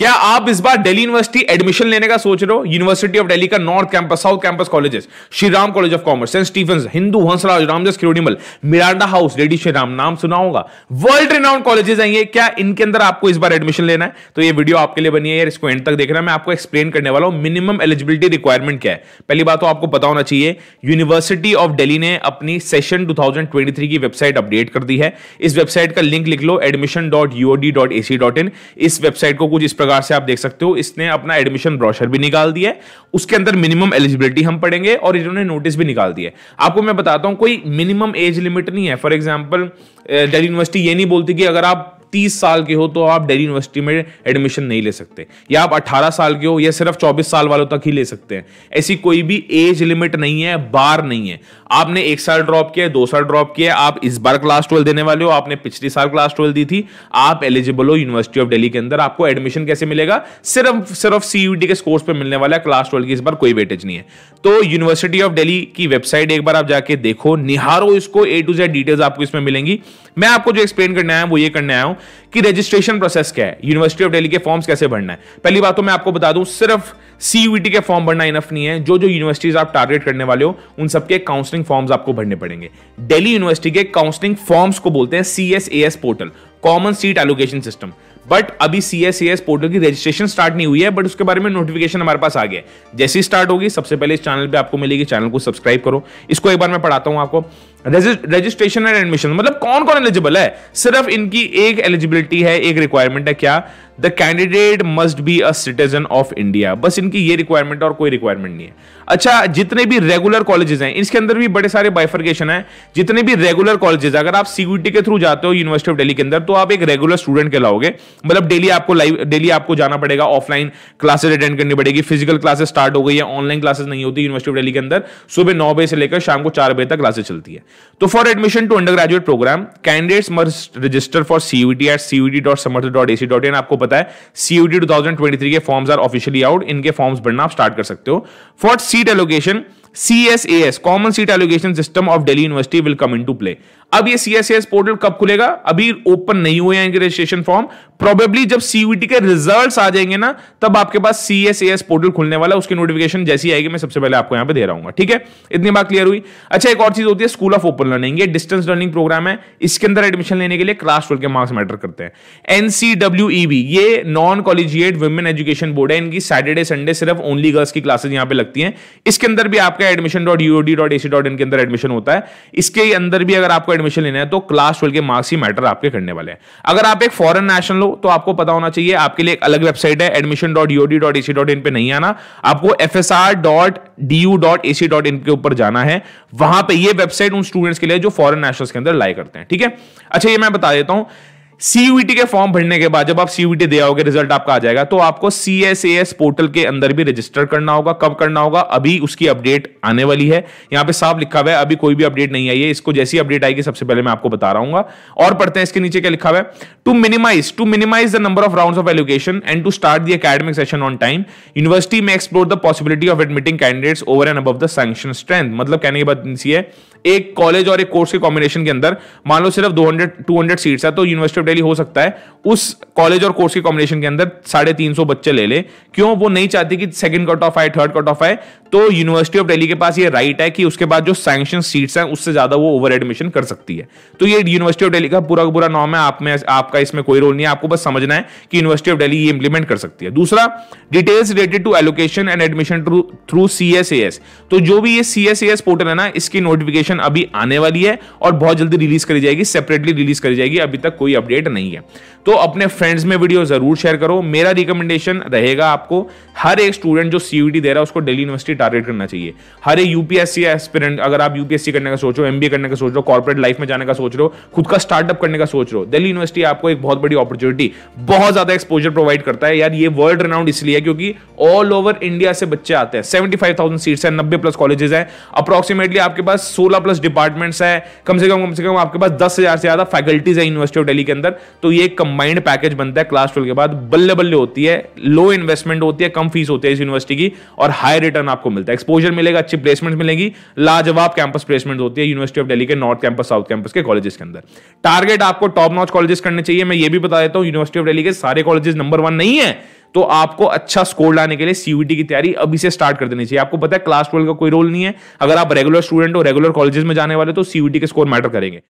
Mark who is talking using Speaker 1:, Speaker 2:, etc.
Speaker 1: क्या आप इस बार दिल्ली यूनिवर्सिटी एडमिशन लेने का सोच रहे हो यूनिवर्सिटी ऑफ दिल्ली का north campus south campus colleges Shri Ram college of commerce saint Stephen Hindu Hansraj Ramjas Kirori Mal Miranda House ready Shri Ram नाम सुना होगा वर्ल्ड रिनाउंड कॉलेजेस हैं ये क्या इनके अंदर आपको इस बार एडमिशन लेना है तो ये वीडियो आपके लिए बनी है यार इसको एंड तक देखना मैं आपको एक्सप्लेन करने वाला हूँ मिनिमम एलिजिबिलिटी रिक्वायरमेंट क्या है पहली बात तो आपको पता होना चाहिए यूनिवर्सिटी ऑफ दिल्ली ने अपनी सेशन टू की वेबसाइट अपडेट कर दी है इस वेबसाइट का लिंक लिख लो admission dot dot dot in इस वेबसाइट को कुछ इस प्रकार प्रकार से आप देख सकते हो इसने अपना एडमिशन ब्रोशर भी निकाल दिया है उसके अंदर मिनिमम एलिजिबिलिटी हम पढ़ेंगे और इन्होंने नोटिस भी निकाल है आपको मैं बताता हूँ कोई मिनिमम एज लिमिट नहीं है फॉर एग्जाम्पल डेली यूनिवर्सिटी ये नहीं बोलती कि अगर आप तीस साल के हो तो आप डेली यूनिवर्सिटी में एडमिशन नहीं ले सकते या आप अठारह साल के हो या सिर्फ चौबीस साल वालों तक ही ले सकते हैं ऐसी कोई भी एज लिमिट नहीं है बार नहीं है आपने एक साल ड्रॉप किया दो साल ड्रॉप किया आप इस बार क्लास ट्वेल्व देने वाले हो आपने पिछले साल क्लास ट्वेल्व दी थी आप एलिजिबल हो यूनिवर्सिटी ऑफ डेली के अंदर आपको एडमिशन कैसे मिलेगा सिर्फ सिर्फ सीयूटी के स्कोर्स पर मिलने वाला है क्लास ट्वेल्व की इस बार कोई वेटेज नहीं है तो यूनिवर्सिटी ऑफ डेली की वेबसाइट एक बार आप जाके देखो निहारो इसको ए टू जेड डिटेल्स आपको इसमें मिलेंगी मैं आपको जो एक्सप्लेन करने आया हूं वो ये करने आया हूं कि रजिस्ट्रेशन प्रोसेस क्या है यूनिवर्सिटी ऑफ डेली के फॉर्म्स कैसे भरना है पहली बात तो मैं आपको बता दूं सिर्फ सीयूटी के फॉर्म भरना इनफ नहीं है जो जो यूनिवर्सिटीज आप टारगेट करने वाले हो उन सबके काउंसलिंग फॉर्म्स आपको भरने पड़ेंगे डेली यूनिवर्सिटी के काउंसलिंग फॉर्म्स को बोलते हैं C portal common seat allocation system but अभी C S C S portal की रजिस्ट्रेशन स्टार्ट नहीं हुई है बट उसके बारे में नोटिफिकेशन हमारे पास आ गया जैसे ही स्टार्ट होगी सबसे पहले इस चैनल पे आपको मिलेगी चैनल को सब्सक्राइब करो इसको एक बार मैं पढ़ाता हूं आपको रजिस्ट्रेशन एंड एडमिशन मतलब कौन कौन एलिजिबल है सिर्फ इनकी एक एलिजिबिलिटी है एक रिक्वायरमेंट है क्या the candidate must be a citizen of India बस इनकी ये रिक्वायरमेंट और कोई रिक्वायरमेंट नहीं है अच्छा जितने भी रेगुलर कॉलेजेस हैं इसके अंदर भी बड़े सारे बाइफर्गेशन है जितने भी रेगुलर कॉलेजेस अगर आप सीयूटी के थ्रू जाते हो यूनिवर्सिटी ऑफ डेली के अंदर तो आप एक रेगुलर स्टूडेंट कहलाओगे मतलब डेली आपको लाइव डेली आपको जाना पड़ेगा ऑफलाइन क्लासेस अटेंड करनी पड़ेगी फिजिकल क्लासेस स्टार्ट हो गई है ऑनलाइन क्लासेस नहीं होती यूनिवर्सिटी ऑफ डेली के अंदर सुबह नौ बजे से लेकर शाम को चार बजे तक क्लासेस चलती है तो for admission to undergraduate program candidates must register for CUET at CUET dot Samarth dot A C dot in आपको बताया सीयूडी 2023 के फॉर्म्स आर ऑफिशियली आउट इनके फॉर्म्स भरना आप स्टार्ट कर सकते हो for seat allocation S common seat allocation system of Delhi university will come in to play अब ये सीएसएस पोर्टल कब खुलेगा अभी ओपन नहीं हुए हैं रजिस्ट्रेशन फॉर्म प्रोबेबली जब सीयूटी के रिजल्ट्स आ जाएंगे ना तब आपके पास सीएसएस पोर्टल खुलने वाला है उसकी नोटिफिकेशन जैसी आएगी मैं सबसे पहले आपको यहां पे दे रहा हूँ ठीक है इतनी बात क्लियर हुई अच्छा एक और चीज होती है स्कूल ऑफ ओपन लर्निंग ये डिस्टेंस लर्निंग प्रोग्राम है इसके अंदर एडमिशन लेने के लिए क्लास ट्वेल्व के मार्क्स मैटर करते हैं एनसीडब्ल्यू e ये non collegiate women education board है इनकी सैटरडे संडे सिर्फ ओनली गर्ल्स की क्लासेज यहां पे लगती है इसके अंदर भी आपका admission dot UOD dot AC dot in के अंदर एडमिशन होता है इसके अंदर भी अगर आपको एडमिशन लेना है तो क्लास ट्वेल्व के मार्क्स ही मैटर आपके करने वाले हैं अगर आप एक फॉरन नेशनल हो तो आपको पता होना चाहिए आपके लिए एक अलग वेबसाइट है admission dot UD dot A C dot in पर नहीं आना आपको F S R dot D U dot A C dot in के ऊपर जाना है वहां पर यह वेबसाइट उन स्टूडेंट्स के लिए जो फॉरन नेशनल के अंदर लाई करते हैं ठीक है अच्छा ये मैं बता देता हूं सीयूटी e के फॉर्म भरने के बाद जब आप सीयूटी e दे आओगे रिजल्ट आपका आ जाएगा तो आपको सीएसएएस पोर्टल के अंदर भी रजिस्टर करना होगा कब करना होगा अभी उसकी अपडेट आने वाली है यहाँ पे साफ लिखा हुआ है अभी कोई भी अपडेट नहीं आई है इसको जैसी अपडेट आएगी सबसे पहले मैं आपको बता रहा हूँ और पढ़ते हैं इसके नीचे क्या लिखा हुआ है to minimize to minimize the number of round of allocation and to start the academic session on time university में explore the possibility of admitting candidates over and above the strength मतलब कहने की बात है एक कॉलेज और एक course के कॉम्बिनेशन के अंदर मान लो सिर्फ दो हंड्रेड टू हंड्रेड सीट्स है तो यूनिवर्सिटी डेली हो सकता है उस कॉलेज और कोर्स के कॉम्बिनेशन के अंदर साढ़े तीन सौ बच्चे ले ले क्यों वो नहीं चाहते कि सेकंड कट ऑफ आए थर्ड कट ऑफ आए तो यूनिवर्सिटी ऑफ डेली के पास ये राइट है कि उसके बाद जो सैक्शन सीट्स हैं उससे ज्यादा वो ओवर एडमिशन कर सकती है तो ये यूनिवर्सिटी ऑफ डेली का पूरा पूरा नॉम है आप में आपका इसमें कोई रोल नहीं है आपको बस समझना है कि यूनिवर्सिटी ऑफ डेली ये इंप्लीमेंट कर सकती है दूसरा details related to allocation and admission through C तो जो भी ये सी पोर्टल है ना इसकी नोटिफिकेशन अभी आने वाली है और बहुत जल्दी रिलीज करी जाएगी सेपरेटली रिलीज करी जाएगी अभी तक कोई अपडेट रेट नहीं है तो अपने फ्रेंड्स में वीडियो ज़रूर शेयर करो मेरा रिकमेंडेशन रहेगा आपको हर एक स्टूडेंट जो सी दे रहा है उसको दिल्ली यूनिवर्सिटी टारगेट करना चाहिए हर एक यूपीएससी एस्पिरेंट अगर आप यूपीएससी करने का सोचो एमबीए करने का सोच रहे हो कॉर्पोरेट लाइफ में जाने का सोच रहे हो खुद का स्टार्टअप करने का सोच रहे हो दिल्ली यूनिवर्सिटी आपको एक बहुत बड़ी अपॉर्चुनिटी बहुत ज़्यादा एक्सपोजर प्रोवाइड करता है यार ये वर्ल्ड रेनाउंड इसलिए है क्योंकि ऑल ओवर इंडिया से बच्चे आते हैं सेवेंटी फाइव थाउजेंड सीट्स है नब्बे प्लस कॉलेजेस है अप्रॉक्सीमेटली आपके पास सोलह प्लस डिपार्टमेंट्स है कम से कम कम से कम आपके पास दस हज़ार से ज़्यादा फैकल्टीज है यूनिवर्सिटी ऑफ डेली के अंदर अंदर तो ये कंबाइंड पैकेज बनता है क्लास ट्वेल्व के बाद बल्ले बल्ले होती है लो इन्वेस्टमेंट होती है कम फीस होती है इस यूनिवर्सिटी की और हाई रिटर्न आपको मिलता है एक्सपोजर मिलेगा अच्छी प्लेसमेंट मिलेगी लाजवाब कैंपस प्लेसमेंट होती है यूनिवर्सिटी ऑफ डेली के नॉर्थ कैंपस साउथ कैंपस के कॉलेजेस के अंदर टारगेट आपको टॉप नॉच कॉलेजेस करने चाहिए मैं ये भी बता देता हूँ यूनिवर्सिटी ऑफ डेली के सारे कॉलेजेस नंबर वन नहीं है तो आपको अच्छा स्कोर लाने के लिए सीयूटी की तैयारी अभी से स्टार्ट कर देनी चाहिए आपको पता है क्लास ट्वेल्व का कोई रोल नहीं है अगर आप रेगुलर स्टूडेंट हो रेगुलर कॉलेजेस में जाने वाले तो सीयूटी के स्कोर मैटर करेंगे